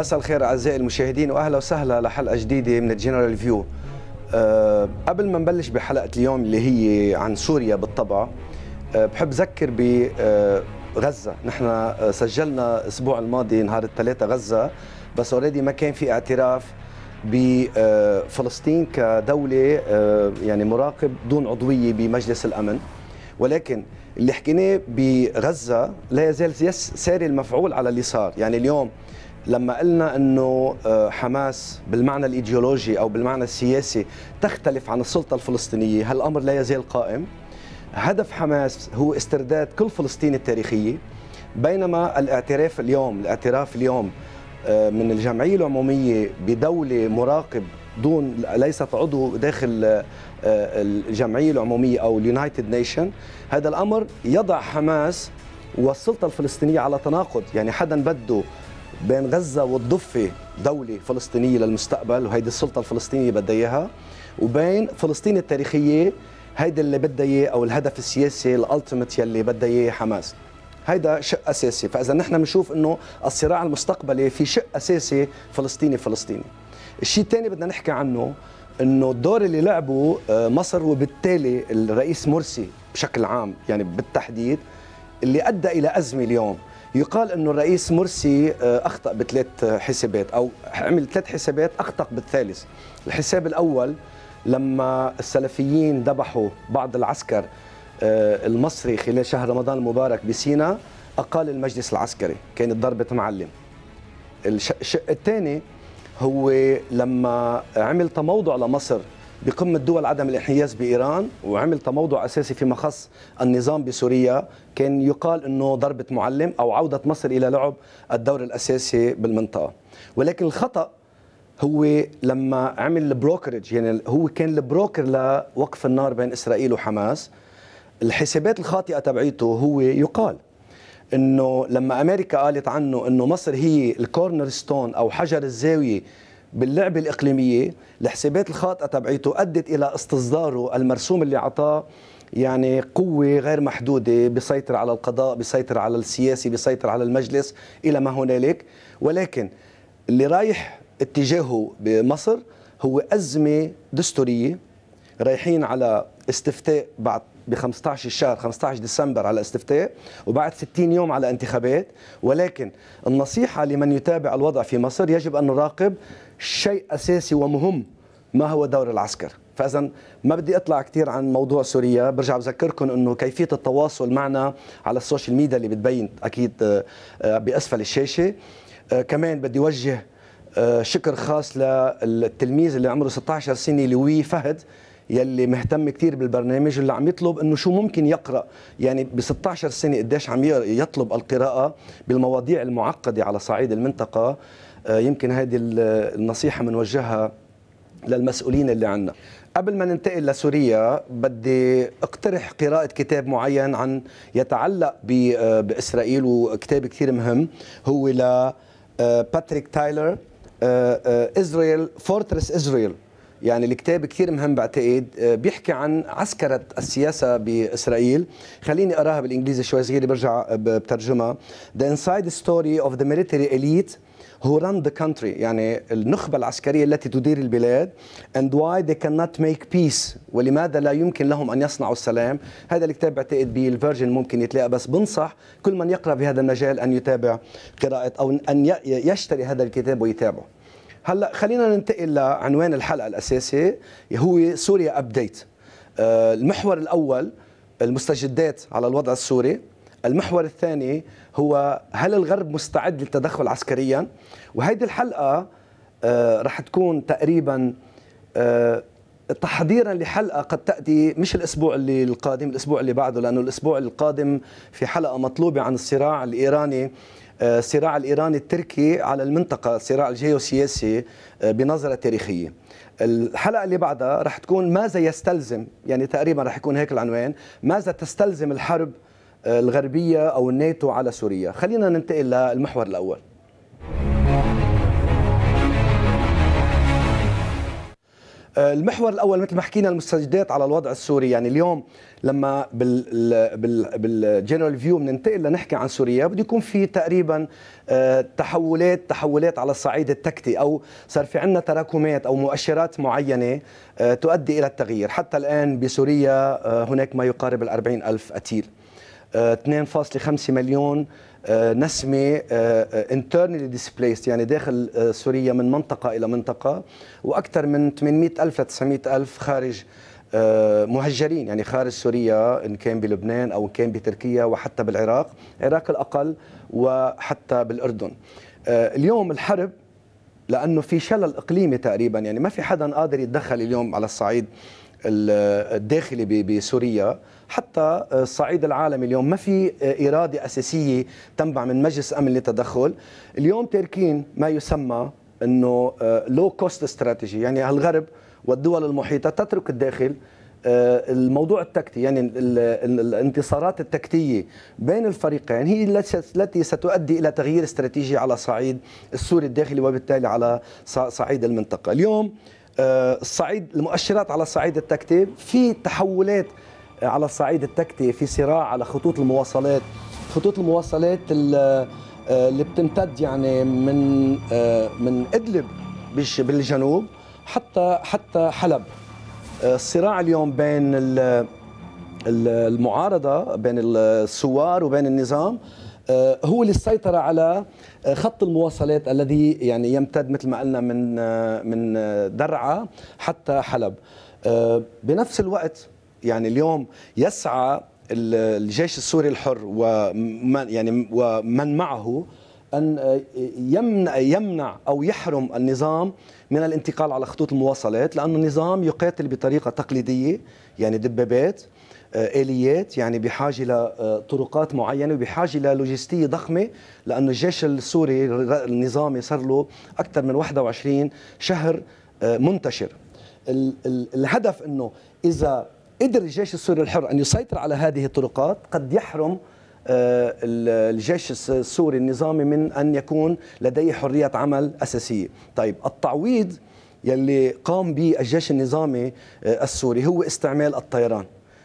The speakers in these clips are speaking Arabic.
مساء الخير اعزائي المشاهدين واهلا وسهلا لحلقه جديده من الجنرال فيو أه قبل ما نبلش بحلقه اليوم اللي هي عن سوريا بالطبع أه بحب اذكر بغزه أه نحن أه، سجلنا الاسبوع الماضي نهار الثلاثاء غزه بس اوريدي ما كان في اعتراف بفلسطين أه، كدوله أه، يعني مراقب دون عضويه بمجلس الامن ولكن اللي حكيناه بغزه لا يزال ساري المفعول على اللي صار يعني اليوم لما قلنا انه آه، حماس بالمعنى الايديولوجي او بالمعنى السياسي تختلف عن السلطه الفلسطينيه، هالامر لا يزال قائم. هدف حماس هو استرداد كل فلسطين التاريخيه بينما الاعتراف اليوم، الاعتراف اليوم آه، من الجمعيه العموميه بدوله مراقب دون ليست عضو داخل آه، الجمعيه العموميه او اليونايتد نيشن، هذا الامر يضع حماس والسلطه الفلسطينيه على تناقض، يعني حدا بده بين غزة والضفة دولة فلسطينية للمستقبل وهيدي السلطة الفلسطينية بدها إياها وبين فلسطين التاريخية هيدا اللي بدها إياه أو الهدف السياسي الألتيميت يلي بدها إياه حماس هيدا شق أساسي فإذا نحن بنشوف أنه الصراع المستقبلي في شق أساسي فلسطيني فلسطيني الشيء الثاني بدنا نحكي عنه انه الدور اللي لعبه آه، مصر وبالتالي الرئيس مرسي بشكل عام يعني بالتحديد اللي ادى الى ازمه اليوم يقال انه الرئيس مرسي آه، اخطا بثلاث حسابات او عمل ثلاث حسابات اخطا بالثالث الحساب الاول لما السلفيين ذبحوا بعض العسكر آه، المصري خلال شهر رمضان المبارك بسينا اقال المجلس العسكري كانت ضربه معلم الشق الثاني هو لما عمل تموضع لمصر بقمة دول عدم الانحياز بإيران وعمل تموضع أساسي فيما خص النظام بسوريا كان يقال أنه ضربة معلم أو عودة مصر إلى لعب الدور الأساسي بالمنطقة ولكن الخطأ هو لما عمل البروكرج يعني هو كان البروكر لوقف النار بين إسرائيل وحماس الحسابات الخاطئة تبعيته هو يقال انه لما امريكا قالت عنه انه مصر هي الكورنر ستون او حجر الزاويه باللعبة الإقليمية الحسابات الخاطئة تبعيته أدت إلى استصداره المرسوم اللي عطاه يعني قوة غير محدودة بيسيطر على القضاء بيسيطر على السياسي بيسيطر على المجلس إلى ما هنالك ولكن اللي رايح اتجاهه بمصر هو أزمة دستورية رايحين على استفتاء بعد ب 15 الشهر 15 ديسمبر على استفتاء وبعد 60 يوم على انتخابات ولكن النصيحة لمن يتابع الوضع في مصر يجب أن نراقب شيء أساسي ومهم ما هو دور العسكر فاذا ما بدي اطلع كثير عن موضوع سوريا برجع بذكركم انه كيفيه التواصل معنا على السوشيال ميديا اللي بتبين اكيد آه، آه، باسفل الشاشه آه، كمان بدي وجه شكر خاص للتلميذ اللي عمره 16 سنه لوي فهد يلي مهتم كثير بالبرنامج اللي عم يطلب انه شو ممكن يقرا يعني ب 16 سنه قديش عم يطلب القراءه بالمواضيع المعقده على صعيد المنطقه آه، يمكن هذه النصيحه بنوجهها للمسؤولين اللي عندنا قبل ما ننتقل لسوريا بدي اقترح قراءة كتاب معين عن يتعلق آه، بإسرائيل وكتاب كثير مهم هو لباتريك باتريك تايلر إسرائيل فورترس إسرائيل يعني الكتاب كثير مهم بعتقد آه، بيحكي عن عسكرة السياسة بإسرائيل خليني أراها بالإنجليزي شوي صغيرة برجع بترجمها The Inside Story of the Military Elite who run the country يعني النخبة العسكرية التي تدير البلاد and why they cannot make peace ولماذا لا يمكن لهم أن يصنعوا السلام هذا الكتاب بعتقد بالفيرجن ممكن يتلاقى بس بنصح كل من يقرأ في هذا المجال أن يتابع قراءة أو أن يشتري هذا الكتاب ويتابعه هلا خلينا ننتقل لعنوان الحلقه الاساسي هو سوريا ابديت آه، المحور الاول المستجدات على الوضع السوري المحور الثاني هو هل الغرب مستعد للتدخل عسكريا وهيدي الحلقه آه، رح تكون تقريبا آه، تحضيرا لحلقه قد تاتي مش الاسبوع اللي القادم الاسبوع اللي بعده لانه الاسبوع القادم في حلقه مطلوبه عن الصراع الايراني الصراع آه، الايراني التركي على المنطقه الصراع الجيوسياسي آه، بنظره تاريخيه الحلقه اللي بعدها رح تكون ماذا يستلزم يعني تقريبا رح يكون هيك العنوان ماذا تستلزم الحرب آه، الغربيه او الناتو على سوريا خلينا ننتقل للمحور الاول آه، المحور الاول مثل ما حكينا المستجدات على الوضع السوري يعني اليوم لما بال بال بالجنرال فيو بننتقل لنحكي عن سوريا بده يكون في تقريبا آه، تحولات تحولات على الصعيد التكتي او صار في عندنا تراكمات او مؤشرات معينه آه، تؤدي الى التغيير حتى الان بسوريا هناك ما يقارب ال ألف قتيل 2.5 مليون آه، نسمه آه، آه، internally displaced يعني داخل سوريا من منطقه الى منطقه واكثر من 800 الف ل 900 الف خارج مهجرين يعني خارج سوريا ان كان بلبنان او ان كان بتركيا وحتى بالعراق العراق الاقل وحتى بالاردن اليوم الحرب لانه في شلل اقليمي تقريبا يعني ما في حدا قادر يتدخل اليوم على الصعيد الداخلي بسوريا حتى الصعيد آه، العالمي اليوم ما في آه، إرادة أساسية تنبع من مجلس أمن للتدخل اليوم تاركين ما يسمى أنه لو كوست استراتيجي يعني الغرب والدول المحيطة تترك الداخل آه، الموضوع التكتي يعني الانتصارات التكتيه بين الفريقين هي التي ستؤدي الى تغيير استراتيجي على صعيد السوري الداخلي وبالتالي على صعيد المنطقه اليوم الصعيد المؤشرات على صعيد التكتيك في تحولات على صعيد التكتي في صراع على خطوط المواصلات خطوط المواصلات آه، اللي بتمتد يعني من آه، من ادلب بالجنوب حتى حتى حلب آه، الصراع اليوم بين المعارضه بين الثوار وبين النظام آه، هو اللي سيطر على آه، خط المواصلات الذي يعني يمتد مثل ما قلنا من آه، من درعا حتى حلب بنفس الوقت يعني اليوم يسعى الجيش السوري الحر ومن يعني ومن معه ان يمنع يمنع او يحرم النظام من الانتقال على خطوط المواصلات لانه النظام يقاتل بطريقه تقليديه يعني دبابات آه، اليات يعني بحاجه لطرقات آه، معينه وبحاجه للوجستيه ضخمه لانه الجيش السوري النظامي صار له اكثر من 21 شهر آه، منتشر الهدف انه اذا قدر الجيش السوري الحر ان يسيطر على هذه الطرقات قد يحرم الجيش السوري النظامي من ان يكون لديه حريه عمل اساسيه طيب التعويض يلي قام به الجيش النظامي السوري هو استعمال الطيران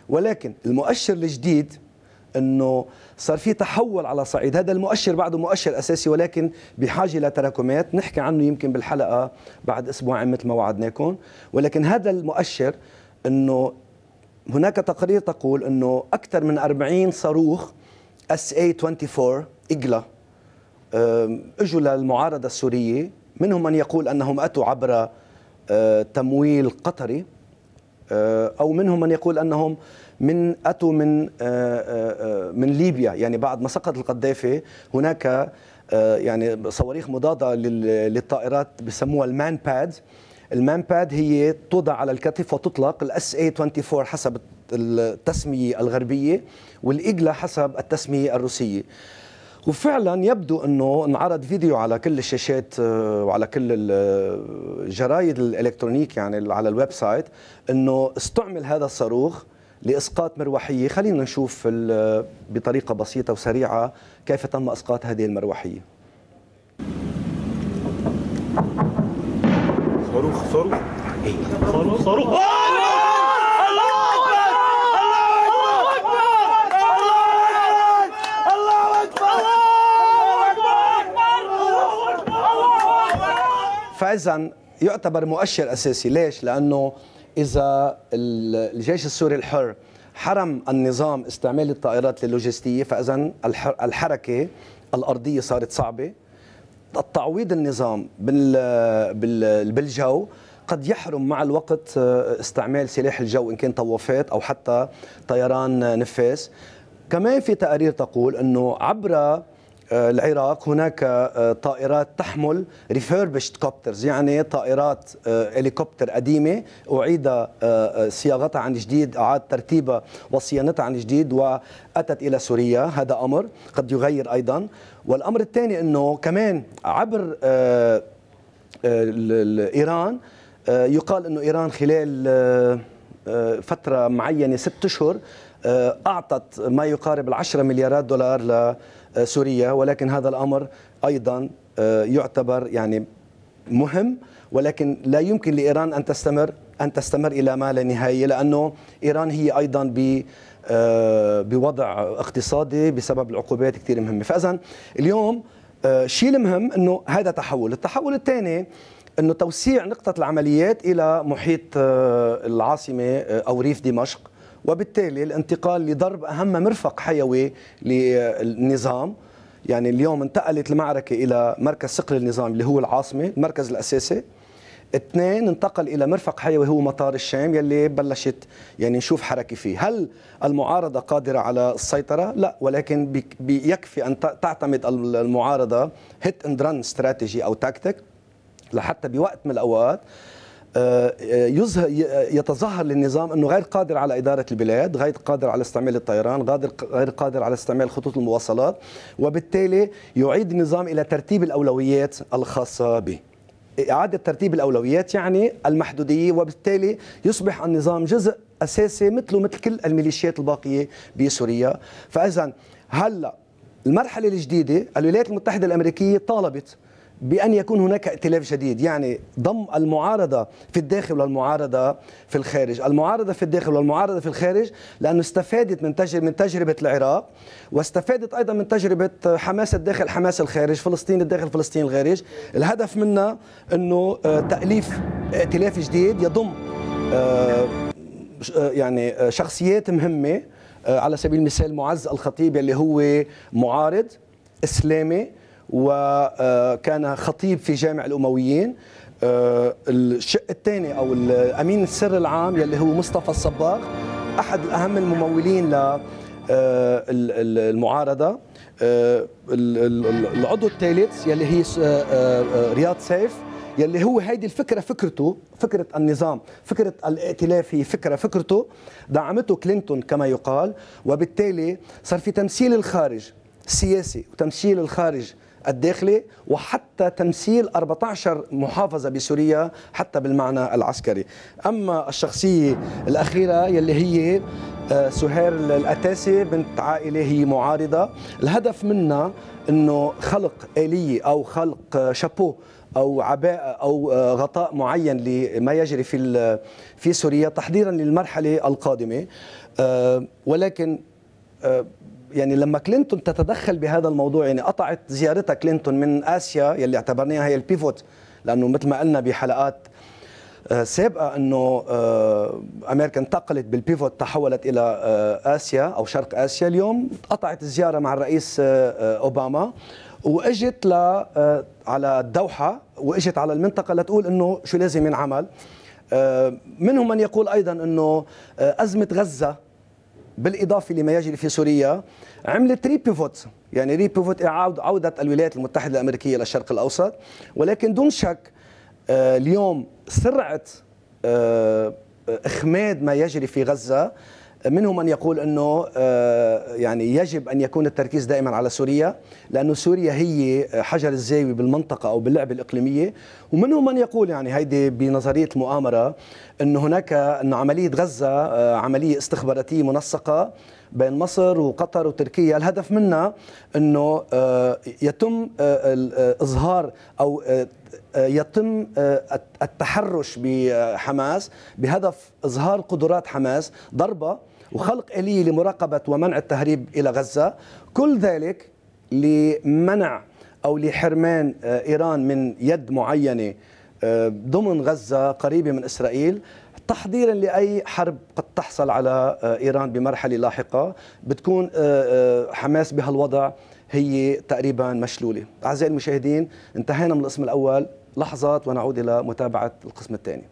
ولكن المؤشر الجديد انه صار في تحول على صعيد هذا المؤشر بعده مؤشر اساسي ولكن بحاجه لتراكمات نحكي عنه يمكن بالحلقه بعد اسبوعين مثل ما وعدناكم ولكن هذا المؤشر انه هناك تقارير تقول انه اكثر من 40 صاروخ اس اي 24 اجلا اجوا للمعارضه السوريه منهم من يقول انهم اتوا عبر آه، تمويل قطري آه، او منهم من يقول انهم من اتوا من آه، آه، من ليبيا يعني بعد ما سقط القذافي هناك يعني صواريخ مضاده للطائرات بسموها المان باد المان باد هي توضع على الكتف وتطلق الاس اي 24 حسب التسميه الغربيه والاجلا حسب التسميه الروسيه وفعلا يبدو انه انعرض فيديو على كل الشاشات آه، وعلى كل الجرايد آه، الالكترونيك يعني على الويب سايت انه استعمل هذا الصاروخ لاسقاط مروحيه خلينا نشوف آه، بطريقه بسيطه وسريعه كيف تم اسقاط هذه المروحيه صاروخ صاروخ صاروخ صاروخ اذا يعتبر مؤشر اساسي ليش لانه اذا الجيش السوري الحر حرم النظام استعمال الطائرات اللوجستيه فاذا الحركه الارضيه صارت صعبه التعويض النظام بالجو قد يحرم مع الوقت آه، استعمال سلاح الجو ان كان طوافات او حتى طيران نفاس كمان في تقارير تقول انه عبر آه، العراق هناك آه، طائرات تحمل ريفيربشت كوبترز يعني طائرات هليكوبتر آه، قديمه اعيد صياغتها عن جديد اعاد ترتيبها وصيانتها عن جديد واتت الى سوريا هذا امر قد يغير ايضا والامر الثاني انه كمان عبر ايران يقال انه ايران خلال فتره معينه ست اشهر اعطت ما يقارب العشرة مليارات دولار سوريا ولكن هذا الامر ايضا آه، يعتبر يعني مهم ولكن لا يمكن لايران ان تستمر ان تستمر الى ما لا نهايه لانه ايران هي ايضا ب آه، بوضع اقتصادي بسبب العقوبات كثير مهمه فاذا اليوم الشيء آه، المهم انه هذا تحول التحول الثاني انه توسيع نقطه العمليات الى محيط العاصمه او ريف دمشق وبالتالي الانتقال لضرب أهم مرفق حيوي للنظام يعني اليوم انتقلت المعركة إلى مركز صقل النظام اللي هو العاصمة المركز الأساسي اثنين انتقل الى مرفق حيوي هو مطار الشام يلي بلشت يعني نشوف حركه فيه هل المعارضه قادره على السيطره لا ولكن بيكفي ان تعتمد المعارضه هيت اند ران استراتيجي او تاكتيك لحتى بوقت من الاوقات آه، يظهر آه، يتظاهر للنظام انه غير قادر على اداره البلاد، غير قادر على استعمال الطيران، غير قادر على استعمال خطوط المواصلات، وبالتالي يعيد النظام الى ترتيب الاولويات الخاصه به. إعادة ترتيب الأولويات يعني المحدودية وبالتالي يصبح النظام جزء أساسي مثله مثل كل الميليشيات الباقية بسوريا فإذا هلأ المرحلة الجديدة الولايات المتحدة الأمريكية طالبت بأن يكون هناك ائتلاف جديد يعني ضم المعارضة في الداخل والمعارضة في الخارج المعارضة في الداخل والمعارضة في الخارج لأنه استفادت من تجربة, من تجربة العراق واستفادت أيضا من تجربة حماس الداخل حماس الخارج فلسطين الداخل فلسطين الخارج الهدف منا أنه آه، تأليف ائتلاف جديد يضم آه، آه، يعني شخصيات مهمة على سبيل المثال معز الخطيب اللي هو معارض إسلامي وكان خطيب في جامع الأمويين آه، الشق الثاني أو الأمين السر العام يلي هو مصطفى الصباغ أحد اهم الممولين للمعارضه آه، آه، العضو الثالث يلي هي رياض سيف يلي هو هيدي الفكره فكرته فكره النظام فكره الائتلاف هي فكره فكرته دعمته كلينتون كما يقال وبالتالي صار في تمثيل الخارج السياسي وتمثيل الخارج الداخلي وحتى تمثيل 14 محافظة بسوريا حتى بالمعنى العسكري أما الشخصية الأخيرة يلي هي آه، سهير الأتاسي بنت عائلة هي معارضة الهدف منها أنه خلق آلية أو خلق شابو او عباءه او آه، غطاء معين لما يجري في في سوريا تحضيرا للمرحله القادمه آه، ولكن يعني لما كلينتون تتدخل بهذا الموضوع يعني قطعت زيارتها كلينتون من اسيا يلي اعتبرناها هي البيفوت لانه مثل ما قلنا بحلقات آه، سابقه انه آه، امريكا انتقلت بالبيفوت تحولت الى آه، اسيا او شرق اسيا اليوم قطعت الزياره مع الرئيس اوباما واجت ل على الدوحه واجت على المنطقه لتقول انه شو لازم ينعمل منهم من يقول ايضا انه ازمه غزه بالاضافه لما يجري في سوريا عملت ريبيفوت يعني ريبيفوت عوده الولايات المتحده الامريكيه للشرق الاوسط ولكن دون شك آه، اليوم سرعه آه، اخماد ما يجري في غزه منهم من يقول انه آه، يعني يجب ان يكون التركيز دائما على سوريا لانه سوريا هي آه، حجر الزاويه بالمنطقه او باللعبه الاقليميه ومنهم من يقول يعني هيدي بنظريه المؤامره انه هناك ان عمليه غزه آه، عمليه استخباراتيه منسقه بين مصر وقطر وتركيا الهدف منها انه يتم اظهار او يتم التحرش بحماس بهدف اظهار قدرات حماس ضربه وخلق آلية لمراقبة ومنع التهريب إلى غزة كل ذلك لمنع أو لحرمان آه، إيران من يد معينة آه، ضمن غزة قريبة من إسرائيل تحضيرا لاي حرب قد تحصل على آه، ايران بمرحله لاحقه بتكون حماس بهالوضع هي تقريبا مشلوله اعزائي المشاهدين انتهينا من القسم الاول لحظات ونعود الى متابعه القسم الثاني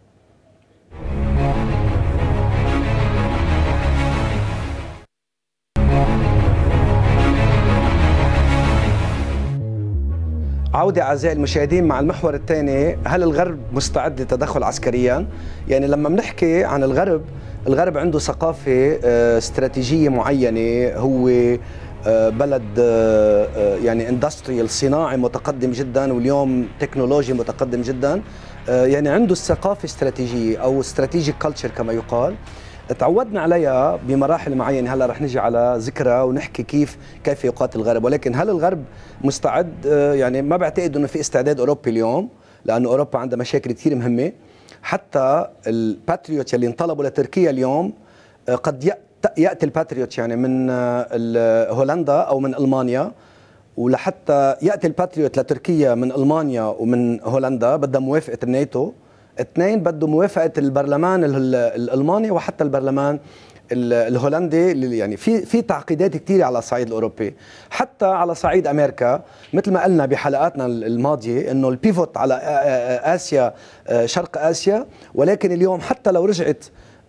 عودة أعزائي المشاهدين مع المحور الثاني هل الغرب مستعد للتدخل عسكريا؟ يعني لما بنحكي عن الغرب الغرب عنده ثقافة آه، استراتيجية معينة هو آه، بلد آه، يعني اندستريال صناعي متقدم جدا واليوم تكنولوجي متقدم جدا يعني عنده الثقافة استراتيجية أو استراتيجيك كلتشر كما يقال تعودنا عليها بمراحل معينه هلا رح نجي على ذكرى ونحكي كيف كيف يقاتل الغرب ولكن هل الغرب مستعد آه، يعني ما بعتقد انه في استعداد اوروبي اليوم لانه اوروبا عندها مشاكل كثير مهمه حتى الباتريوت اللي انطلبوا لتركيا اليوم آه، قد ياتي الباتريوت يعني من آه، هولندا او من المانيا ولحتى ياتي الباتريوت لتركيا من المانيا ومن هولندا بدها موافقه الناتو اثنين بده موافقه البرلمان الالماني وحتى البرلمان الهولندي يعني في في تعقيدات كثيره على الصعيد الاوروبي حتى على صعيد امريكا مثل ما قلنا بحلقاتنا الماضيه انه البيفوت على اسيا آه، شرق اسيا ولكن اليوم حتى لو رجعت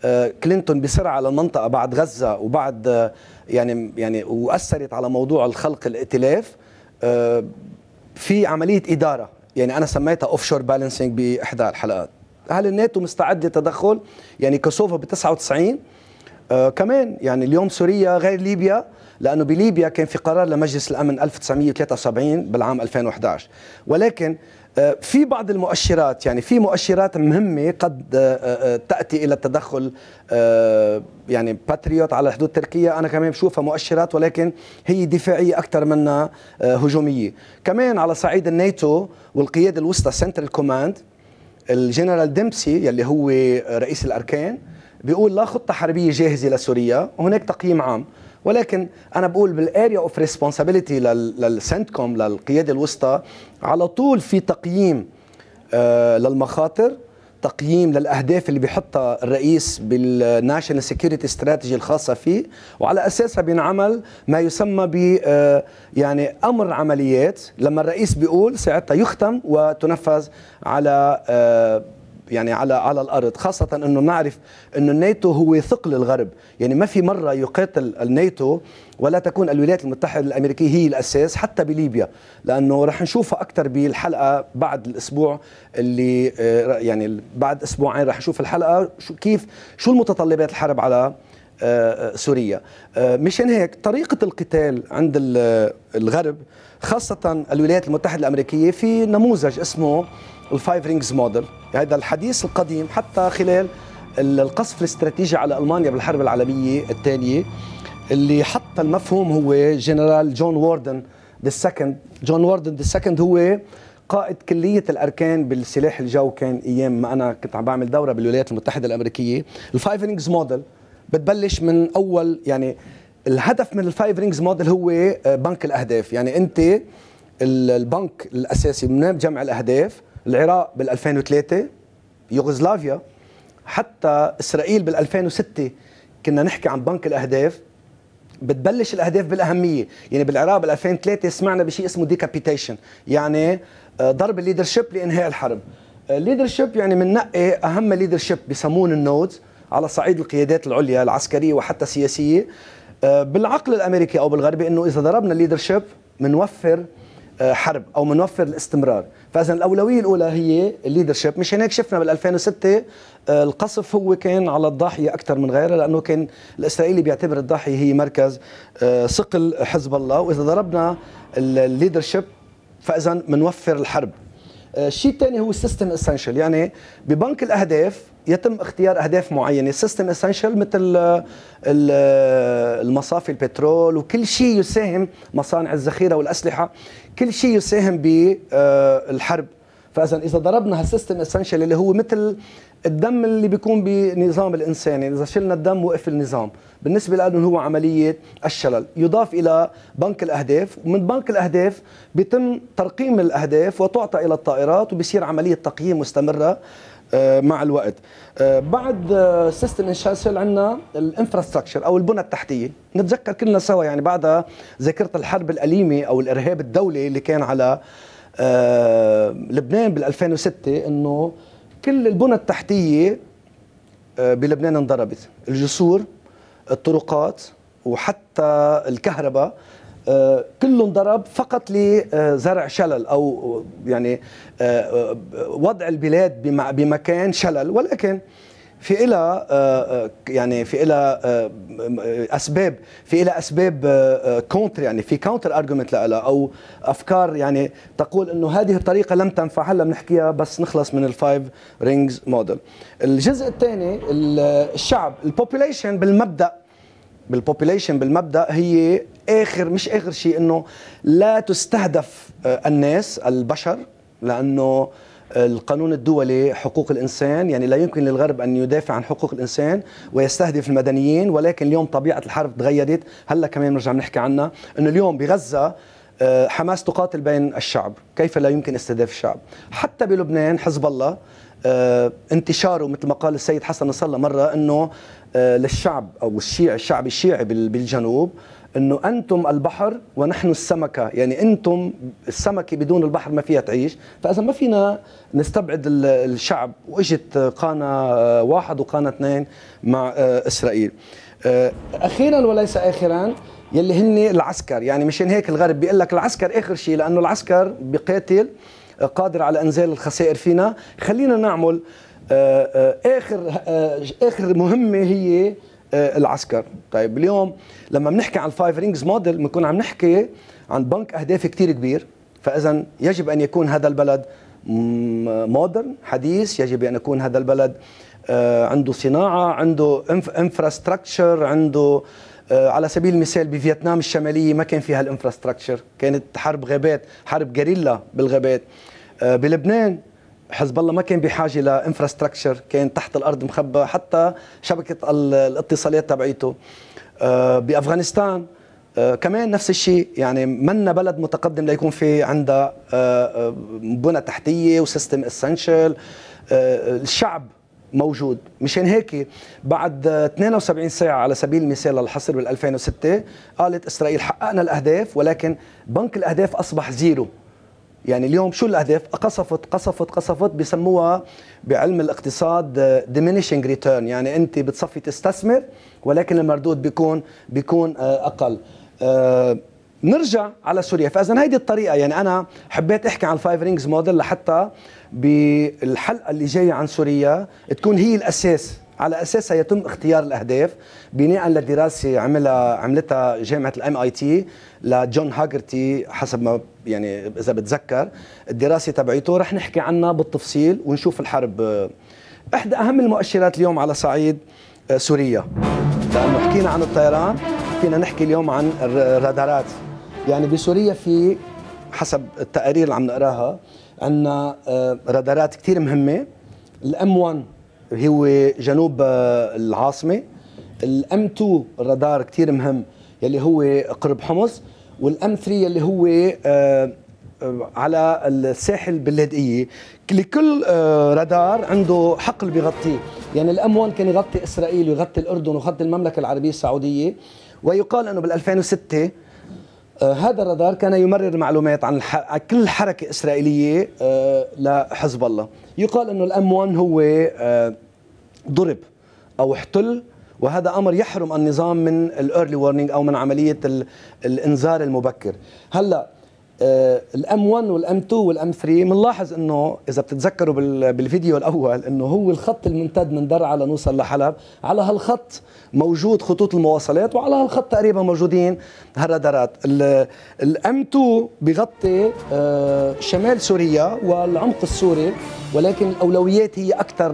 آه، كلينتون بسرعه للمنطقه بعد غزه وبعد آه، يعني يعني واثرت على موضوع الخلق الائتلاف في عمليه اداره يعني انا سميتها اوف شور بالانسنج باحدى الحلقات هل الناتو مستعد للتدخل يعني كوسوفو ب 99 آه كمان يعني اليوم سوريا غير ليبيا لانه بليبيا كان في قرار لمجلس الامن 1973 بالعام 2011 ولكن آه، في بعض المؤشرات يعني في مؤشرات مهمه قد آه، آه، تاتي الى التدخل يعني باتريوت على حدود تركيا انا كمان بشوفها مؤشرات ولكن هي دفاعيه اكثر منها هجوميه كمان على صعيد الناتو والقياده الوسطى سنترال كوماند الجنرال ديمسي يلي هو رئيس الاركان بيقول لا خطه حربيه جاهزه لسوريا وهناك تقييم عام ولكن انا بقول بالاريا اوف ريسبونسابيلتي للسنتكوم للقياده الوسطى على طول في تقييم آه، للمخاطر تقييم للاهداف اللي بيحطها الرئيس بالناشونال سكيورتي استراتيجي الخاصه فيه وعلى اساسها بينعمل ما يسمى ب آه، يعني امر عمليات لما الرئيس بيقول ساعتها يختم وتنفذ على آه، يعني على على الارض خاصه انه نعرف انه الناتو هو ثقل الغرب يعني ما في مره يقاتل الناتو ولا تكون الولايات المتحده الامريكيه هي الاساس حتى بليبيا لانه رح نشوفها اكثر بالحلقه بعد الاسبوع اللي آه، يعني بعد اسبوعين رح نشوف الحلقه شو كيف شو المتطلبات الحرب على آه، آه، سوريا مشان هيك طريقة القتال عند الغرب خاصة الولايات المتحدة الأمريكية في نموذج اسمه الفايف رينجز موديل هذا الحديث القديم حتى خلال القصف الاستراتيجي على المانيا بالحرب العالميه الثانيه اللي حط المفهوم هو جنرال جون ووردن ذا سكند جون ووردن ذا سكند هو قائد كلية الأركان بالسلاح الجو كان أيام ما أنا كنت عم بعمل دورة بالولايات المتحدة الأمريكية الفايف رينجز موديل بتبلش من أول يعني الهدف من الفايف رينجز موديل هو آه، بنك الأهداف يعني أنت البنك الأساسي من جمع الأهداف العراق بال 2003 يوغوسلافيا حتى اسرائيل بال 2006 كنا نحكي عن بنك الاهداف بتبلش الاهداف بالاهميه يعني بالعراق بال 2003 سمعنا بشيء اسمه ديكابيتيشن يعني آه، ضرب الليدرشيب لانهاء الحرب الليدرشيب آه، يعني بننقي اهم ليدرشيب بسمون النودز على صعيد القيادات العليا العسكريه وحتى السياسيه آه، بالعقل الامريكي او بالغربي انه اذا ضربنا الليدرشيب بنوفر آه، حرب او منوفر الاستمرار فاذا الاولويه الاولى هي الليدرشيب مشان هيك شفنا بال2006 آه، القصف هو كان على الضاحيه اكثر من غيرها لانه كان الاسرائيلي بيعتبر الضاحيه هي مركز آه، ثقل حزب الله واذا ضربنا الليدرشيب فاذا منوفر الحرب الشيء آه، الثاني هو السيستم اسينشال يعني ببنك الاهداف يتم اختيار اهداف معينه سيستم اسينشال مثل آه، آه، المصافي البترول وكل شيء يساهم مصانع الذخيره والاسلحه كل شيء يساهم بالحرب فاذا اذا ضربنا هالسيستم اسينشال اللي هو مثل الدم اللي بيكون بنظام الانساني يعني اذا شلنا الدم وقف النظام بالنسبه لهم هو عمليه الشلل يضاف الى بنك الاهداف ومن بنك الاهداف بيتم ترقيم الاهداف وتعطى الى الطائرات وبصير عمليه تقييم مستمره آه، مع الوقت آه، بعد سيستم آه، انشاسل عندنا الانفراستراكشر او البنى التحتيه نتذكر كلنا سوا يعني بعد ذاكره الحرب الاليمه او الارهاب الدولي اللي كان على آه، لبنان بال 2006 انه كل البنى التحتيه آه، بلبنان انضربت الجسور الطرقات وحتى الكهرباء آه، كله انضرب فقط لزرع شلل او يعني وضع البلاد بمكان شلل ولكن في إلها آه، آه، يعني في إلها آه، أسباب في إلها أسباب كونتر يعني في كونتر أرجيومنت لها أو أفكار يعني تقول أنه هذه الطريقة لم تنفع هلا بنحكيها بس نخلص من الفايف رينجز موديل الجزء الثاني الشعب البوبوليشن بالمبدأ بالبوبوليشن بالمبدا هي اخر مش اخر شيء انه لا تستهدف الناس البشر لانه القانون الدولي حقوق الانسان يعني لا يمكن للغرب ان يدافع عن حقوق الانسان ويستهدف المدنيين ولكن اليوم طبيعه الحرب تغيرت هلا كمان بنرجع بنحكي عنها انه اليوم بغزه آه، حماس تقاتل بين الشعب كيف لا يمكن استهداف الشعب حتى بلبنان حزب الله آه، انتشاره مثل ما قال السيد حسن نصر الله مره انه آه، للشعب او الشيعي الشعب الشيعي بالجنوب انه انتم البحر ونحن السمكه يعني انتم السمكه بدون البحر ما فيها تعيش فاذا ما فينا نستبعد الشعب واجت قانا واحد وقانا اثنين مع آه، اسرائيل آه، اخيرا وليس اخرا يلي هن العسكر يعني مشان هيك الغرب بيقول لك العسكر اخر شيء لانه العسكر بقاتل آه، قادر على انزال الخسائر فينا خلينا نعمل اخر اخر مهمه هي آه، العسكر طيب اليوم لما بنحكي عن الفايف رينجز موديل بنكون عم نحكي عن بنك اهداف كثير كبير فاذا يجب ان يكون هذا البلد مودرن حديث يجب ان يكون هذا البلد آه، عنده صناعه عنده انفراستراكشر عنده آه، على سبيل المثال بفيتنام الشماليه ما كان فيها الانفراستراكشر كانت حرب غابات حرب جريلا بالغابات بلبنان حزب الله ما كان بحاجه لانفراستراكشر كان تحت الارض مخبى حتى شبكه الاتصالات تبعيته آه، بافغانستان آه، كمان نفس الشيء يعني منا بلد متقدم ليكون في عندها آه، بنى تحتيه وسيستم اسنشال الشعب موجود مشان هيك بعد 72 ساعة على سبيل المثال للحصر بال 2006 قالت إسرائيل حققنا الأهداف ولكن بنك الأهداف أصبح زيرو يعني اليوم شو الاهداف قصفت قصفت قصفت بسموها بعلم الاقتصاد آه، diminishing ريتيرن يعني انت بتصفي تستثمر ولكن المردود بيكون بيكون آه، اقل آه، نرجع على سوريا فاذا هيدي الطريقه يعني انا حبيت احكي عن الفايف رينجز موديل لحتى بالحلقه اللي جايه عن سوريا تكون هي الاساس على اساسها يتم اختيار الاهداف بناء لدراسه عملها عملتها جامعه الام اي تي لجون هاجرتي حسب ما يعني اذا بتذكر الدراسه تبعيته رح نحكي عنها بالتفصيل ونشوف الحرب احدى اهم المؤشرات اليوم على صعيد آه، سوريا لانه حكينا عن الطيران فينا نحكي اليوم عن الرادارات يعني بسوريا في حسب التقارير اللي عم نقراها عندنا آه، رادارات كثير مهمه الام 1 هو جنوب آه، العاصمه الام 2 رادار كثير مهم يلي هو قرب حمص والام 3 يلي هو آه، آه، على الساحل باللاذقيه لكل رادار عنده حقل بيغطيه يعني الام 1 كان يغطي اسرائيل ويغطي الاردن ويغطي المملكه العربيه السعوديه ويقال انه بال 2006 آه، هذا الرادار كان يمرر معلومات عن كل حركة إسرائيلية آه، لحزب الله يقال أنه الأم 1 هو آه، ضرب أو احتل وهذا امر يحرم النظام من الايرلي وورنينج او من عمليه الانذار المبكر هلا آه، الام 1 والام 2 والام 3 بنلاحظ انه اذا بتتذكروا بالفيديو الاول انه هو الخط الممتد من درعا لنوصل لحلب على هالخط موجود خطوط المواصلات وعلى هالخط تقريبا موجودين هالرادارات الام 2 بغطي آه، شمال سوريا والعمق السوري ولكن الاولويات هي اكثر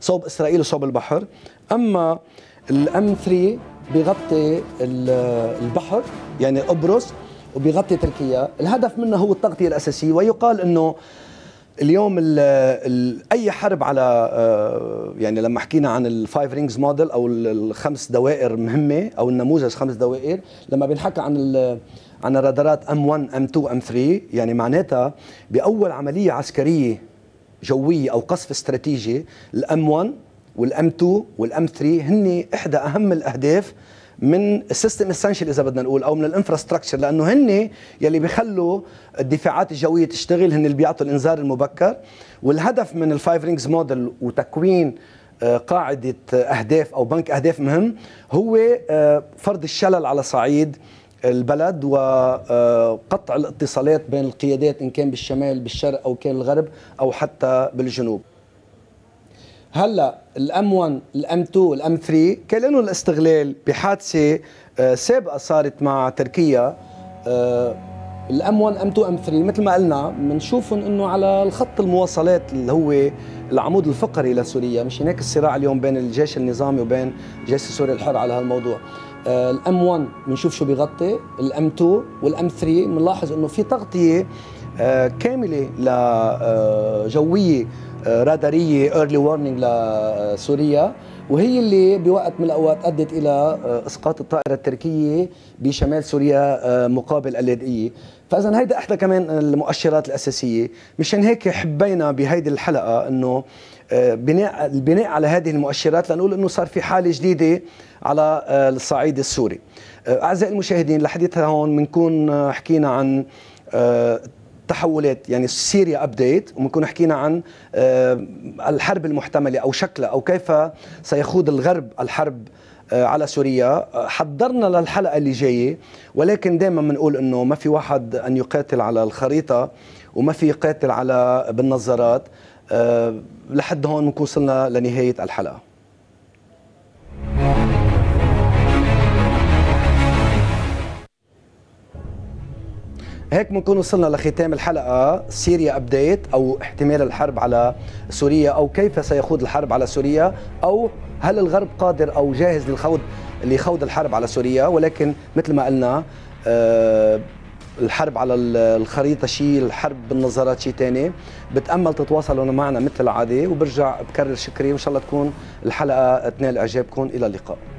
لصوب اسرائيل وصوب البحر اما الام 3 بغطي البحر يعني قبرص وبيغطي تركيا الهدف منه هو التغطية الأساسية ويقال أنه اليوم ال الـ اي حرب على آه، يعني لما حكينا عن الفايف رينجز موديل او الخمس دوائر مهمه او النموذج خمس دوائر لما بنحكى عن عن الرادارات ام 1 ام 2 ام 3 يعني معناتها باول عمليه عسكريه جويه او قصف استراتيجي الام 1 والام 2 والام 3 هن احدى اهم الاهداف من السيستم اسينشال اذا بدنا نقول او من الانفراستراكشر لانه هن يلي بيخلوا الدفاعات الجويه تشتغل هن اللي بيعطوا الانذار المبكر والهدف من الفايف رينجز موديل وتكوين آه، قاعده اهداف او بنك اهداف مهم هو آه، فرض الشلل على صعيد البلد وقطع آه، الاتصالات بين القيادات ان كان بالشمال بالشرق او كان الغرب او حتى بالجنوب هلا الام 1 الام 2 الام 3 كان لهم الاستغلال بحادثه آه، سابقه صارت مع تركيا آه، الام 1 ام 2 ام 3 مثل ما قلنا بنشوفهم انه على الخط المواصلات اللي هو العمود الفقري لسوريا مش هناك الصراع اليوم بين الجيش النظامي وبين جيش سوريا الحر على هالموضوع آه، الام 1 بنشوف شو بيغطي الام 2 والام 3 بنلاحظ انه في تغطيه كامله لجويه راداريه ايرلي وارنينج لسوريا وهي اللي بوقت من الاوقات ادت الى آه، اسقاط الطائره التركيه بشمال سوريا آه، مقابل اللاذقيه، فاذا هيدا احدى كمان المؤشرات الاساسيه، مشان هيك حبينا بهيدي الحلقه انه آه، بناء البناء على هذه المؤشرات لنقول انه صار في حاله جديده على الصعيد السوري. اعزائي المشاهدين لحديثها هون بنكون حكينا عن تحولات يعني سوريا ابديت وبنكون حكينا عن آه، الحرب المحتمله او شكلها او كيف سيخوض الغرب الحرب آه، على سوريا آه، حضرنا للحلقه اللي جايه ولكن دائما بنقول انه ما في واحد ان يقاتل على الخريطه وما في يقاتل على بالنظارات لحد هون بنكون وصلنا لنهايه الحلقه هيك بنكون وصلنا لختام الحلقة سوريا أبديت أو احتمال الحرب على سوريا أو كيف سيخوض الحرب على سوريا أو هل الغرب قادر أو جاهز للخوض لخوض الحرب على سوريا ولكن مثل ما قلنا آه، الحرب على الخريطة شيء الحرب بالنظارات شيء تاني بتأمل تتواصلوا معنا مثل العادة وبرجع بكرر شكري وإن شاء الله تكون الحلقة تنال إعجابكم إلى اللقاء